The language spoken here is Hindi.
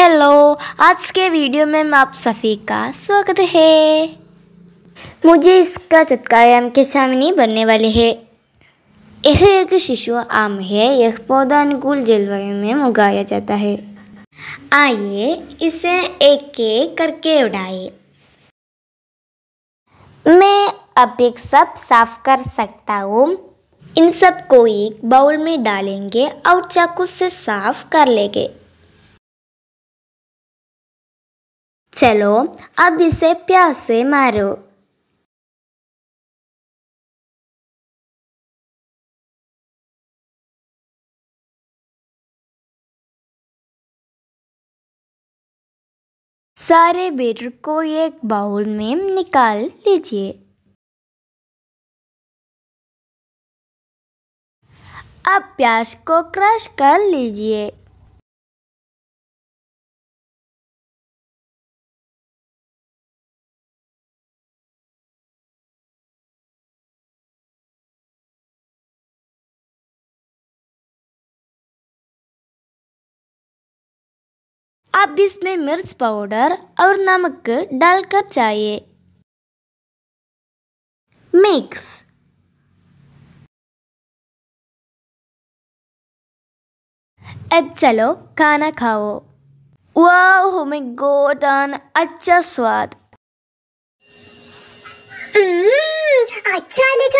हेलो आज के वीडियो में मैं आप सफ़ी का स्वागत है मुझे इसका चटकारे आम के सामने बनने वाले है यह एक शिशु आम है यह पौधा अनुकूल जलवायु में उगाया जाता है आइए इसे एक एक करके उड़ाइए मैं अब एक सब साफ कर सकता हूँ इन सब को एक बाउल में डालेंगे और चाकू से साफ कर लेंगे चलो अब इसे प्यास से मारो सारे बेटर को एक बाउल में निकाल लीजिए अब प्याज को क्रश कर लीजिए अब इसमें मिर्च पाउडर और नमक डालकर चाहिए मिक्स अब चलो खाना खाओ वाह हमें गोटन अच्छा स्वाद हम्म, अच्छा लगा